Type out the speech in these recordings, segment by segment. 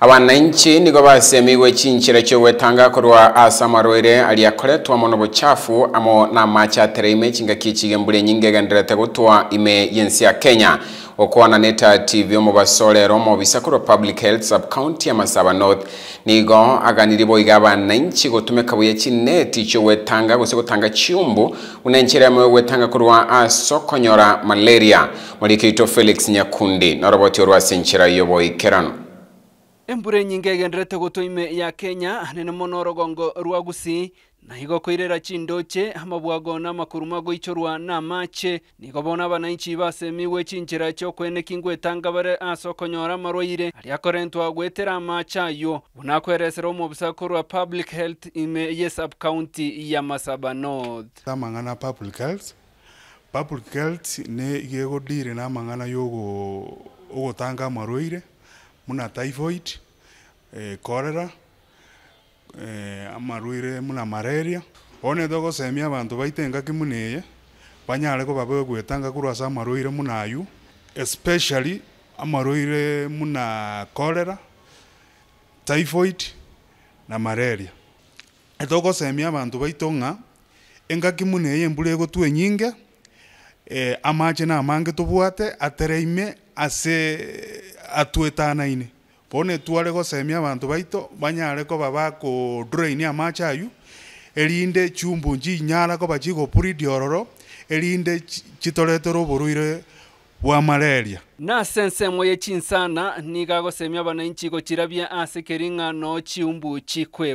Awananchi abananchi nigo basemiwe chinchira wetanga kuruwa asa marwere aliakole tuwa mono bochafu amo na macha machatere ime chingakiki gembule nyingegenderete gutwa ime yensi ya kenya Okuwa na neta tv omo basole romo visakuro public health sub county ya masaba north nigo aga nilibo igaba na boiga kutume gotumeka buya chineti wetanga gose gotanga chiumbu unenchira ime wetanga aso konyora malaria Mwaliki ito felix nyakundi na roboti uruwa sinchira yobo yoboikerano embura nyinge igenderete gotoime ya kenya nene mono rugongo rwa gusi na igo koirera chindoche amabwago na makuru magoichorwa na amache nigo bona abananchi basemiwe chinchera chokweneka ingwetanga bare ase okonyora amarwaire aria akorentwa gwetera amache ayo buna akweresera omobusako public health ime ye sub county ya masaba north amang'ana public health public health ne igegodiire na amang'ana yogo ogotanga amarwaire muna typhoid korera eh, eh, amarwaire muna malaria one togosemia abanto baite engaki muna eye banyare koba begwetanga korwa ase amarwaire muna ayu especially amarwaire muna cholera typhoid na malaria etogosemia abanto baite ng'a engaki muna eye embura egotwa enyinge eh, amache na amange tobwate atereime ase atwetanaine bono tware gosemia abanto baito banyare koba ya amache aywo erinde chumbu nchinyara koba chigopuridia ororo erinde chitoretera oborwaire bwa malaria na ensemo moye chinsana niga ko chirabia gochirabia ase chumbu chiumbu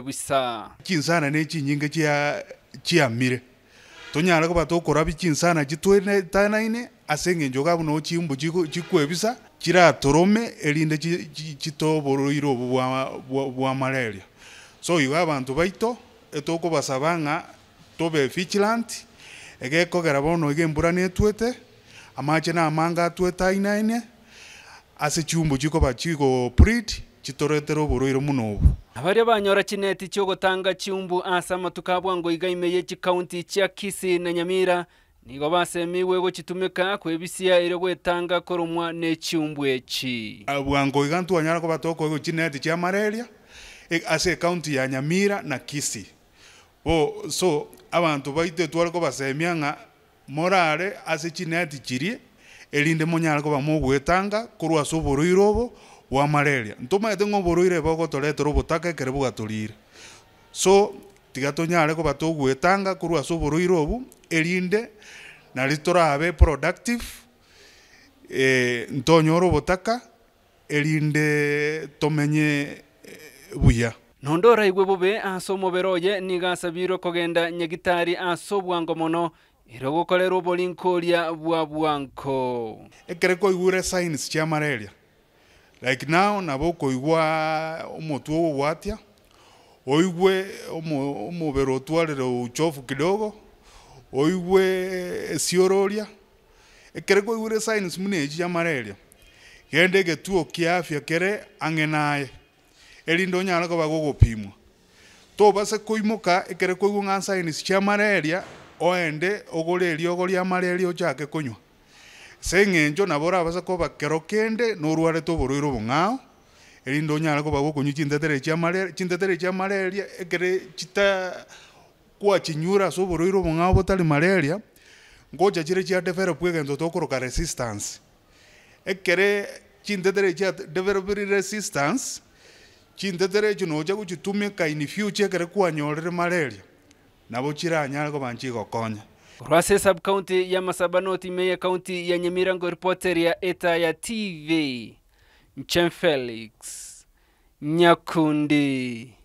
busa chinsana na chinyinge chia chiamire tonyara koba tokorabia chinsana tanaine ase eng'encho iga chumbu chiumbu busa kira torome elinde chitobororire obo bwa malaria so igo abanto baito etokobasaba ng'a tobe vigilant kogera bono iga embura netwete amache na amange inaine ase chiumbu chikoba chigoprid chitoretera oborwaire muno obo abaria banyora chineti chiogotanga chiumbu chumbu amatuko abwango iga ime ye chikaunti chia kisi na nyamira nigo basemiwe gochitumika kwebisia ere gwetanga koromwa nechiumbwa echi abwango igantu anyara ko batoko go chinete chia malaria e, ase county ya nyamira na kisi bo so abantu baite twarko basemianga morare ase chinete chirie erinde monyara ko bamugwetanga korwa soboro irobo wa malaria ntoma ntomaete ng'oboro ire bogotoretera obotaka ekere bogatorire so tiga tonyare koba togwetanga korwa ase oboro ire obu erinde nari torabe productive e, ntonyora obotaka erinde tomenye e, buya nondora oraigwe bobe ase omobere oye niga asabirwe kogenda nyagitari ase obwango mono ere ogokorera oborinkoria bwa bwanko ekere koigure signs chia malaria like now nabo okoigwa omotwe ogo bwatia oigwe omobere otwarere uchofu kidogo oigwe ciururia eh, ekereko eh, igure science muneji ya malaria gende getuo kia kere ang'enaye ko bago koba to tobase koimoka ekere eh, koigwa ng'a science chia malaria oende ogore eriogo ria malaria ochake konywa ase eng'encho nabo orabasa koba kero kende norwarete oborwaire elindo erinde ko bago gokonywa chintetere chia malaria chintetere cha malaria ekere chita kwachinyura oboroire obong'ao botari malaria ngocha chire chiadevelopwa egento tokoroka resistance ekere chintetere chiadevelopire resistance chintetere echi nocha gochitumika in future ekere kwanyorire malaria nabo chiranyare koba nchigokonya rwase sub county ya masaba north meya county ya nyamirango reporter ya eta ya tv mchen felix nyakundi